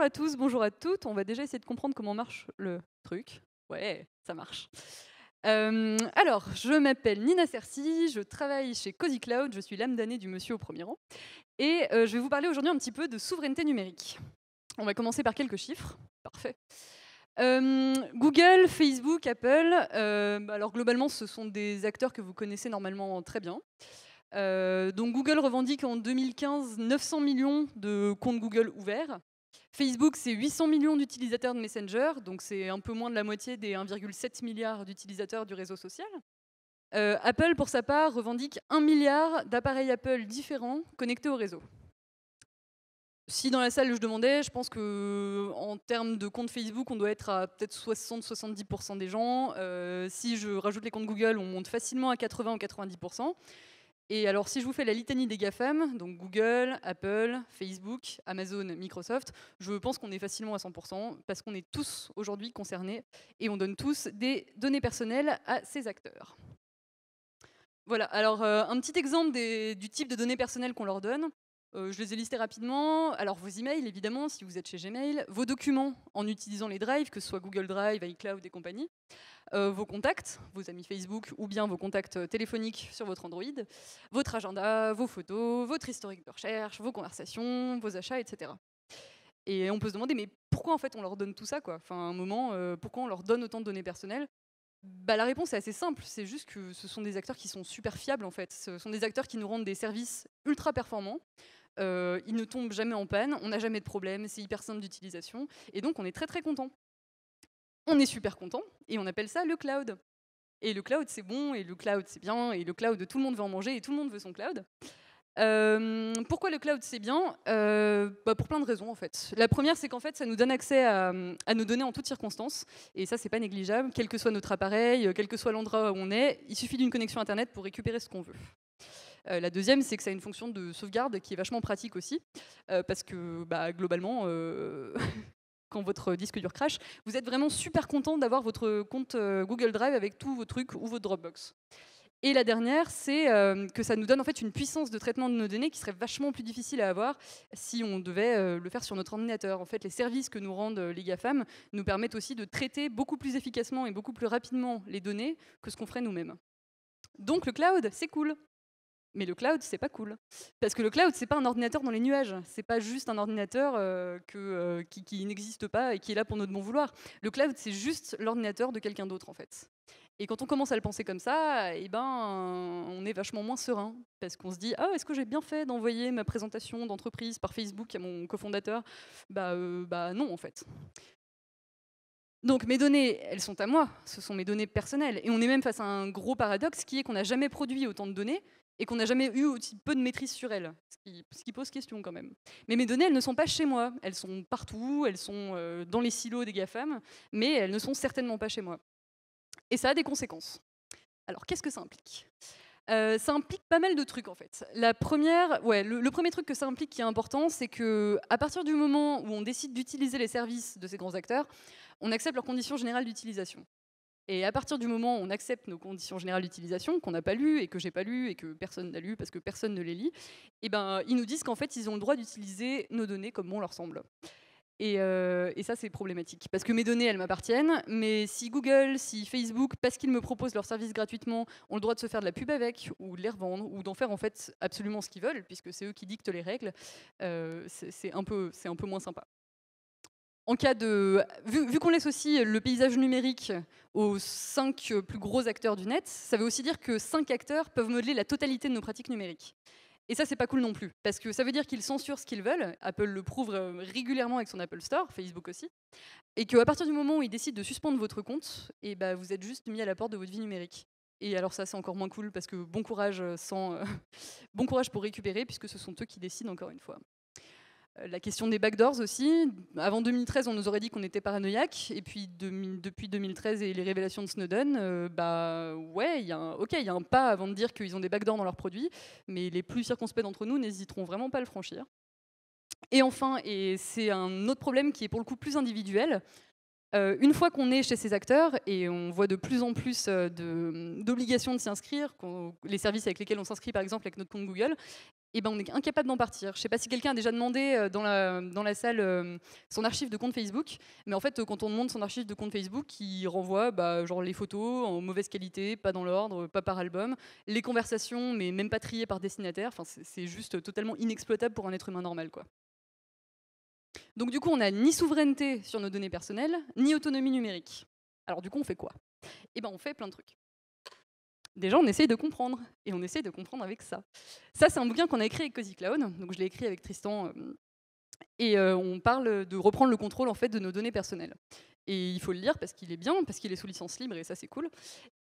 Bonjour à tous, bonjour à toutes. On va déjà essayer de comprendre comment marche le truc. Ouais, ça marche. Euh, alors, je m'appelle Nina Cerci, je travaille chez Cozy Cloud, je suis l'âme d'année du monsieur au premier rang, et euh, je vais vous parler aujourd'hui un petit peu de souveraineté numérique. On va commencer par quelques chiffres. Parfait. Euh, Google, Facebook, Apple, bah alors globalement, ce sont des acteurs que vous connaissez normalement très bien. donc Google revendique en 2015 900 millions de comptes Google ouverts. Facebook, c'est 800 millions d'utilisateurs de Messenger, donc c'est un peu moins de la moitié des 1,7 milliard d'utilisateurs du réseau social. Euh, Apple, pour sa part, revendique 1 milliard d'appareils Apple différents connectés au réseau. Si dans la salle je demandais, je pense que en termes de compte Facebook, on doit être à peut-être 60-70% des gens. Euh, si je rajoute les comptes Google, on monte facilement à 80 ou 90%. Et alors, si je vous fais la litanie des GAFAM, donc Google, Apple, Facebook, Amazon, Microsoft, je pense qu'on est facilement à 100% parce qu'on est tous aujourd'hui concernés et on donne tous des données personnelles à ces acteurs. Voilà, alors euh, un petit exemple du type de données personnelles qu'on leur donne. Euh, je les ai listés rapidement. Alors vos emails, évidemment, si vous êtes chez Gmail, vos documents en utilisant les drives, que ce soit Google Drive, iCloud et compagnie, euh, vos contacts, vos amis Facebook ou bien vos contacts euh, téléphoniques sur votre Android, votre agenda, vos photos, votre historique de recherche, vos conversations, vos achats, etc. Et on peut se demander, mais pourquoi en fait on leur donne tout ça quoi Enfin, à un moment, pourquoi on leur donne autant de données personnelles bah, la réponse est assez simple, c'est juste que ce sont des acteurs qui sont super fiables en fait. Ce sont des acteurs qui nous rendent des services ultra performants, euh, il ne tombe jamais en panne, on n'a jamais de problème, c'est hyper simple d'utilisation, et donc on est très très content. On est super content, et on appelle ça le cloud. Et le cloud c'est bon, et le cloud c'est bien, et le cloud tout le monde veut en manger, et tout le monde veut son cloud. Euh, pourquoi le cloud c'est bien euh, bah, Pour plein de raisons en fait. La première c'est qu'en fait ça nous donne accès à, à, nos données en toutes circonstances et ça c'est pas négligeable, quel que soit notre appareil, quel que soit l'endroit où on est, il suffit d'une connexion internet pour récupérer ce qu'on veut. Euh, la deuxième, c'est que ça a une fonction de sauvegarde qui est vachement pratique aussi, euh, parce que bah, globalement, euh, quand votre disque dur crash, vous êtes vraiment super content d'avoir votre compte Google Drive avec tous vos trucs ou votre Dropbox. Et la dernière, c'est que ça nous donne en fait une puissance de traitement de nos données qui serait vachement plus difficile à avoir si on devait le faire sur notre ordinateur. En fait, les services que nous rendent les GAFAM nous permettent aussi de traiter beaucoup plus efficacement et beaucoup plus rapidement les données que ce qu'on ferait nous-mêmes. Donc le cloud, c'est cool. Mais le cloud, c'est pas cool. Parce que le cloud, c'est pas un ordinateur dans les nuages. C'est pas juste un ordinateur euh, euh, qui, n'existe pas et qui est là pour notre bon vouloir. Le cloud, c'est juste l'ordinateur de quelqu'un d'autre, en fait. Et quand on commence à le penser comme ça, eh ben, on est vachement moins serein. Parce qu'on se dit Ah, est-ce que j'ai bien fait d'envoyer ma présentation d'entreprise par Facebook à mon cofondateur bah, euh, bah non, en fait. Donc mes données, elles sont à moi, ce sont mes données personnelles. Et on est même face à un gros paradoxe qui est qu'on n'a jamais produit autant de données et qu'on n'a jamais eu aussi peu de maîtrise sur elles, ce qui, pose question quand même. Mais mes données, elles ne sont pas chez moi, elles sont partout, elles sont euh, dans les silos des GAFAM, mais elles ne sont certainement pas chez moi. Et ça a des conséquences. Alors qu'est-ce que ça implique euh, ça implique pas mal de trucs en fait. La première, ouais, le, le premier truc que ça implique qui est important, c'est que à partir du moment où on décide d'utiliser les services de ces grands acteurs, on accepte leurs conditions générales d'utilisation. Et à partir du moment où on accepte nos conditions générales d'utilisation, qu'on n'a pas lues et que j'ai pas lues et que personne n'a lu parce que personne ne les lit, eh ben, ils nous disent qu'en fait, ils ont le droit d'utiliser nos données comme bon leur semble. Euh, et, ça, c'est problématique. Parce que mes données, elles m'appartiennent. Mais si Google, si Facebook, parce qu'ils me proposent leurs services gratuitement, ont le droit de se faire de la pub avec, ou de les revendre, ou d'en faire en fait absolument ce qu'ils veulent, puisque c'est eux qui dictent les règles, euh, c'est un, un peu moins sympa en cas de. Vu, qu'on laisse aussi le paysage numérique aux cinq plus gros acteurs du net, ça veut aussi dire que cinq acteurs peuvent modeler la totalité de nos pratiques numériques. Et ça, c'est pas cool non plus, parce que ça veut dire qu'ils censurent ce qu'ils veulent. Apple le prouve euh, régulièrement avec son Apple Store, Facebook aussi, et qu'à partir du moment où ils décident de suspendre votre compte, et eh ben, vous êtes juste mis à la porte de votre vie numérique. Et alors ça, c'est encore moins cool parce que bon courage euh, sans, euh, bon courage pour récupérer, puisque ce sont eux qui décident encore une fois. Euh, la question des backdoors aussi. Avant 2013, on nous aurait dit qu'on était paranoïaque. Et puis depuis 2013 et les révélations de Snowden, euh, bah ouais, ok, il y a un pas avant de dire qu'ils ont des backdoors dans leurs produits. Mais les plus circonspects d'entre nous n'hésiteront vraiment pas à le franchir. Et enfin, et c'est un autre problème qui est pour le coup plus individuel. Euh, une fois qu'on est chez ces acteurs, et on voit de plus en plus d'obligations de, s'inscrire, les services avec lesquels on s'inscrit par exemple avec notre compte Google, eh ben, on est incapable d'en partir. Je ne sais pas si quelqu'un a déjà demandé euh, dans la, dans la salle euh, son archive de compte Facebook, mais en fait, euh, quand on demande son archive de compte Facebook, il renvoie bah, genre les photos en mauvaise qualité, pas dans l'ordre, pas par album, les conversations, mais même pas triées par destinataire. Enfin, c'est juste totalement inexploitable pour un être humain normal. Quoi. Donc du coup, on n'a ni souveraineté sur nos données personnelles, ni autonomie numérique. Alors du coup, on fait quoi Eh ben, on fait plein de trucs. Déjà, on essaye de comprendre, et on essaye de comprendre avec ça. Ça, c'est un bouquin qu'on a écrit avec Cozy Clown, donc je l'ai écrit avec Tristan euh, et on parle de reprendre le contrôle en fait de nos données personnelles. Et il faut le lire parce qu'il est bien, parce qu'il est sous licence libre et ça c'est cool.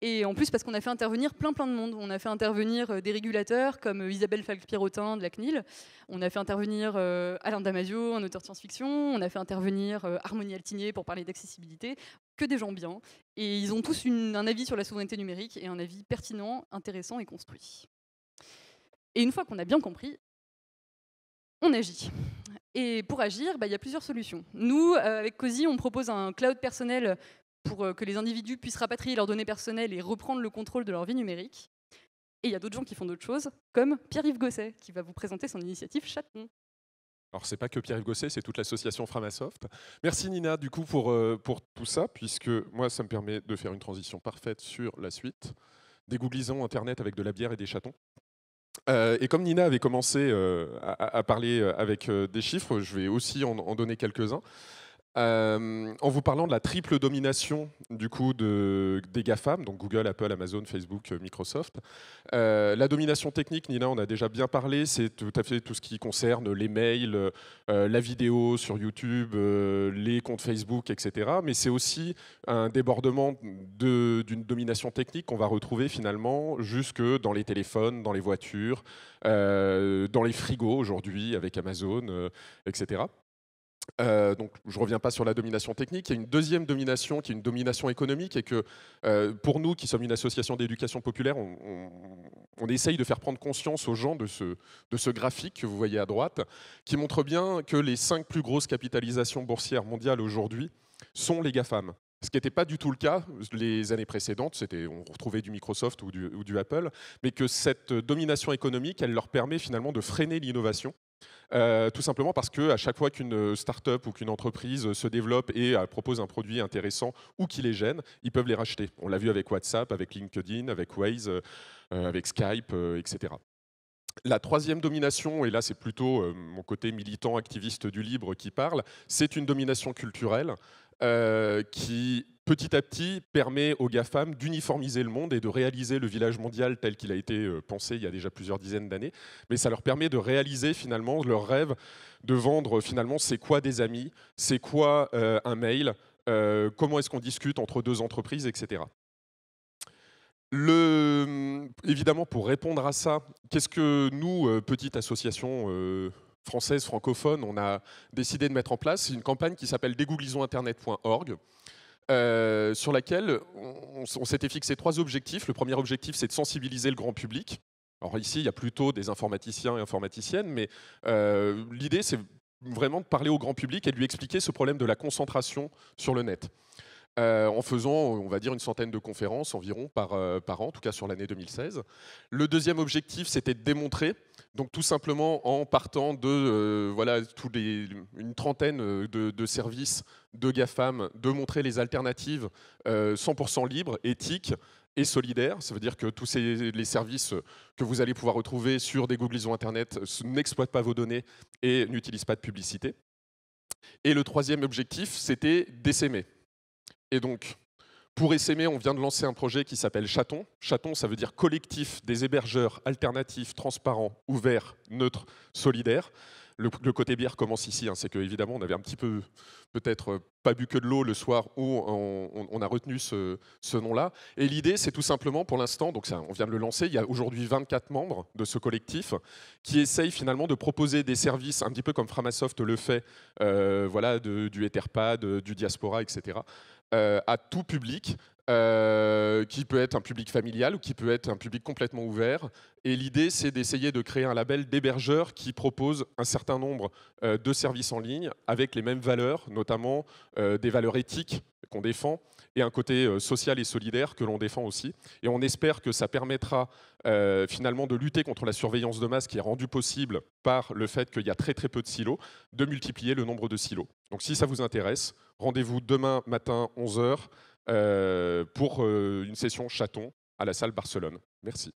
Et en plus parce qu'on a fait intervenir plein plein de monde. On a fait intervenir des régulateurs comme Isabelle falk pierrotin de la CNIL. On a fait intervenir Alain Damasio, un auteur de science-fiction. On a fait intervenir Harmonie Altinier pour parler d'accessibilité. Que des gens bien. Et ils ont tous un avis sur la souveraineté numérique et un avis pertinent, intéressant et construit. Et une fois qu'on a bien compris, on agit. Et pour agir, bah, il y a plusieurs solutions. Nous, euh, avec COSI, on propose un cloud personnel pour euh, que les individus puissent rapatrier leurs données personnelles et reprendre le contrôle de leur vie numérique. Et il y a d'autres gens qui font d'autres choses, comme Pierre-Yves Gosset, qui va vous présenter son initiative Chaton. Alors, c'est pas que Pierre-Yves Gosset, c'est toute l'association Framasoft. Merci Nina, du coup, pour, euh, pour tout ça, puisque moi, ça me permet de faire une transition parfaite sur la suite. Dégooglisons Internet avec de la bière et des chatons. Euh, et comme Nina avait commencé euh, à, parler euh, avec des chiffres, je vais aussi en donner quelques-uns. Euh, en vous parlant de la triple domination du coup des GAFAM, donc Google, Apple, Amazon, Facebook, euh, Microsoft, euh, la domination technique, Nina, on a déjà bien parlé, c'est tout à fait tout ce qui concerne les mails, la vidéo sur YouTube, les comptes Facebook, etc. Mais c'est aussi un débordement d'une domination technique qu'on va retrouver finalement jusque dans les téléphones, dans les voitures, dans les frigos aujourd'hui avec Amazon, etc. Euh, donc, je ne reviens pas sur la domination technique. Il y a une deuxième domination qui est une domination économique et que euh, pour nous, qui sommes une association d'éducation populaire, on, essaye de faire prendre conscience aux gens de ce, de ce graphique que vous voyez à droite, qui montre bien que les cinq plus grosses capitalisations boursières mondiales aujourd'hui sont les GAFAM ce qui n'était pas du tout le cas les années précédentes, c'était, on retrouvait du Microsoft ou du, Apple, mais que cette domination économique, elle leur permet finalement de freiner l'innovation. Euh, tout simplement parce qu'à chaque fois qu'une start-up ou qu'une entreprise se développe et euh, propose un produit intéressant ou qui les gêne, ils peuvent les racheter. On l'a vu avec WhatsApp, avec LinkedIn, avec Waze, euh, avec Skype, etc. La troisième domination, et là c'est plutôt mon côté militant activiste du libre qui parle, c'est une domination culturelle. Euh, qui petit à petit permet aux GAFAM d'uniformiser le monde et de réaliser le village mondial tel qu'il a été euh, pensé il y a déjà plusieurs dizaines d'années. Mais ça leur permet de réaliser finalement leur rêve de vendre finalement c'est quoi des amis, c'est quoi euh, un mail, comment est-ce qu'on discute entre deux entreprises, etc. Le, évidemment, pour répondre à ça, qu'est-ce que nous, petite association française francophone, on a décidé de mettre en place une campagne qui s'appelle dégouglisonsinternet.org. Euh, sur laquelle on, s'était fixé trois objectifs. Le premier objectif, c'est de sensibiliser le grand public. Alors ici, il y a plutôt des informaticiens et informaticiennes, mais euh, l'idée, c'est vraiment de parler au grand public et de lui expliquer ce problème de la concentration sur le net. Euh, en faisant, on va dire, une centaine de conférences environ par, euh, an, en tout cas sur l'année 2016. Le deuxième objectif, c'était de démontrer, donc tout simplement en partant de euh, voilà, une trentaine de, services de GAFAM, de montrer les alternatives 100% libres, éthiques, et solidaires. Ça veut dire que tous les services que vous allez pouvoir retrouver sur des googlisons Internet n'exploitent pas vos données et n'utilisent pas de publicité. Et le troisième objectif, c'était d'essaimer. Et donc, pour SME, on vient de lancer un projet qui s'appelle Chaton. Chaton, ça veut dire collectif des hébergeurs alternatifs, transparents, ouverts, neutres, solidaires. Le, côté bière commence ici, hein. c'est qu'évidemment, on avait un petit peu peut-être euh, pas bu que de l'eau le soir où on, a retenu ce, nom-là. Et l'idée, c'est tout simplement pour l'instant, donc on vient de le lancer, il y a aujourd'hui 24 membres de ce collectif qui essayent finalement de proposer des services un petit peu comme Framasoft le fait, euh, voilà, du Etherpad, euh, du Diaspora, etc. Euh, à tout public euh, qui peut être un public familial ou qui peut être un public complètement ouvert. Et l'idée, c'est d'essayer de créer un label d'hébergeurs qui propose un certain nombre euh, de services en ligne avec les mêmes valeurs, notamment euh, des valeurs éthiques qu'on défend et un côté social et solidaire que l'on défend aussi. Et on espère que ça permettra finalement de lutter contre la surveillance de masse qui est rendue possible par le fait qu'il y a très très peu de silos, de multiplier le nombre de silos. Donc si ça vous intéresse, rendez-vous demain matin 11h euh, pour euh, une session chaton à la salle Barcelone. Merci.